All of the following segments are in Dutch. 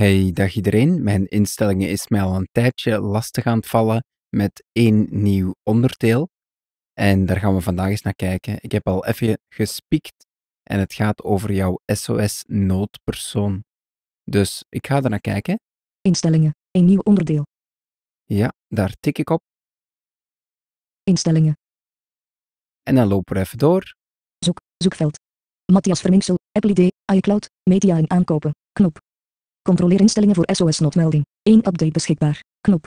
Hey, dag iedereen. Mijn instellingen is mij al een tijdje lastig aan het vallen met één nieuw onderdeel. En daar gaan we vandaag eens naar kijken. Ik heb al even gespiekt en het gaat over jouw SOS-noodpersoon. Dus ik ga er naar kijken. Instellingen, een nieuw onderdeel. Ja, daar tik ik op. Instellingen. En dan lopen we even door. Zoek, zoekveld. Matthias Verminksel, Apple ID, iCloud, media en aankopen, knop. Controleer instellingen voor sos notmelding 1 update beschikbaar. Knop.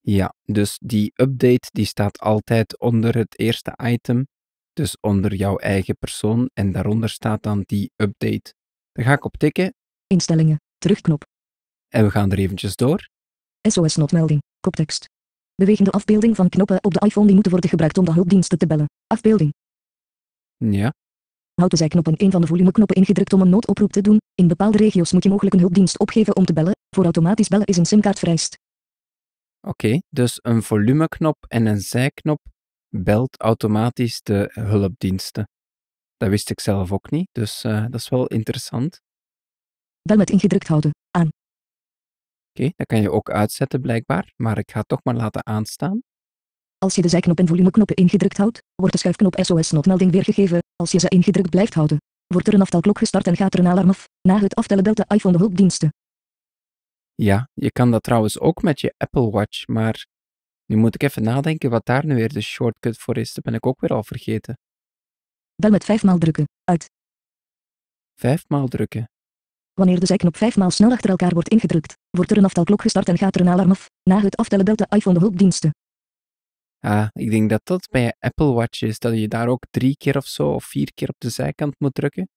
Ja, dus die update die staat altijd onder het eerste item. Dus onder jouw eigen persoon. En daaronder staat dan die update. Dan ga ik op tikken. Instellingen. Terugknop. En we gaan er eventjes door. sos notmelding Koptekst. Bewegende afbeelding van knoppen op de iPhone die moeten worden gebruikt om de hulpdiensten te bellen. Afbeelding. Ja, Houd de zijknop en een van de volumeknoppen ingedrukt om een noodoproep te doen. In bepaalde regio's moet je mogelijk een hulpdienst opgeven om te bellen. Voor automatisch bellen is een simkaart vereist. Oké, dus een volumeknop en een zijknop belt automatisch de hulpdiensten. Dat wist ik zelf ook niet, dus eh, dat is wel interessant. Bel met ingedrukt houden, aan. Oké, dat kan je ook uitzetten blijkbaar, maar ik ga het toch maar laten aanstaan. Als je de zijknop en volumeknoppen ingedrukt houdt, wordt de schuifknop sos notmelding weergegeven. Als je ze ingedrukt blijft houden, wordt er een aftelklok gestart en gaat er een alarm af. Na het aftellen belt de iPhone de hulpdiensten. Ja, je kan dat trouwens ook met je Apple Watch, maar nu moet ik even nadenken wat daar nu weer de shortcut voor is. Dat ben ik ook weer al vergeten. Bel met maal drukken. Uit. maal drukken. Wanneer de zijknop maal snel achter elkaar wordt ingedrukt, wordt er een aftelklok gestart en gaat er een alarm af. Na het aftellen belt de iPhone de hulpdiensten. Ah, ik denk dat dat bij Apple Watch is, dat je daar ook drie keer of zo, of vier keer op de zijkant moet drukken.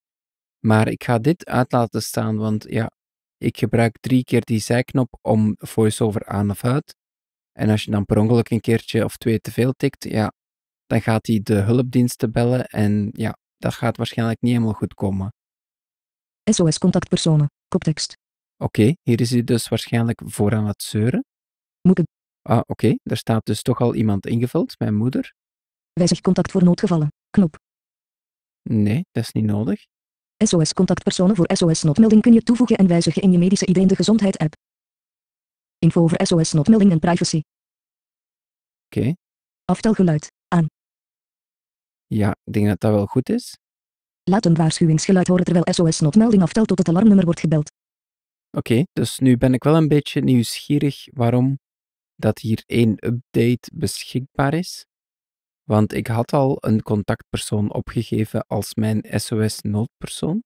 Maar ik ga dit uit laten staan, want ja, ik gebruik drie keer die zijknop om voiceover aan of uit. En als je dan per ongeluk een keertje of twee te veel tikt, ja, dan gaat hij de hulpdiensten bellen en ja, dat gaat waarschijnlijk niet helemaal goed komen. SOS contactpersonen, koptekst. Oké, hier is hij dus waarschijnlijk voor aan het zeuren. Moet ik Ah, oké, daar staat dus toch al iemand ingevuld, mijn moeder. Wijzig contact voor noodgevallen. Knop. Nee, dat is niet nodig. SOS contactpersonen voor SOS noodmelding kun je toevoegen en wijzigen in je medische ID in de gezondheid app. Info over SOS noodmelding en privacy. Oké. Aftelgeluid aan. Ja, ik denk dat dat wel goed is. Laat een waarschuwingsgeluid horen terwijl SOS noodmelding aftelt tot het alarmnummer wordt gebeld. Oké, dus nu ben ik wel een beetje nieuwsgierig waarom dat hier één update beschikbaar is. Want ik had al een contactpersoon opgegeven als mijn SOS-noodpersoon.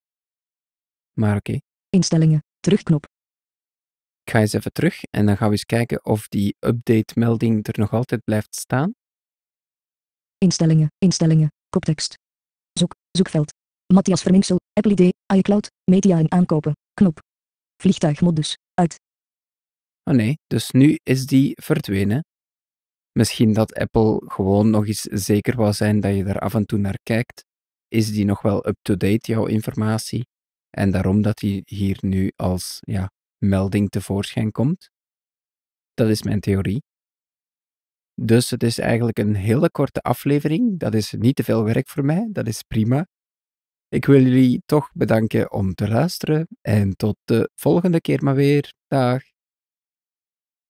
Maar oké. Instellingen, terugknop. Ik ga eens even terug en dan gaan we eens kijken of die update-melding er nog altijd blijft staan. Instellingen, instellingen, koptekst. Zoek, zoekveld. Matthias Verminksel, Apple ID, iCloud, media en aankopen, knop. Vliegtuigmodus, uit. Ah, nee, dus nu is die verdwenen. Misschien dat Apple gewoon nog eens zeker wou zijn dat je daar af en toe naar kijkt. Is die nog wel up-to-date, jouw informatie? En daarom dat die hier nu als ja, melding tevoorschijn komt. Dat is mijn theorie. Dus het is eigenlijk een hele korte aflevering. Dat is niet te veel werk voor mij. Dat is prima. Ik wil jullie toch bedanken om te luisteren. En tot de volgende keer maar weer. Dag.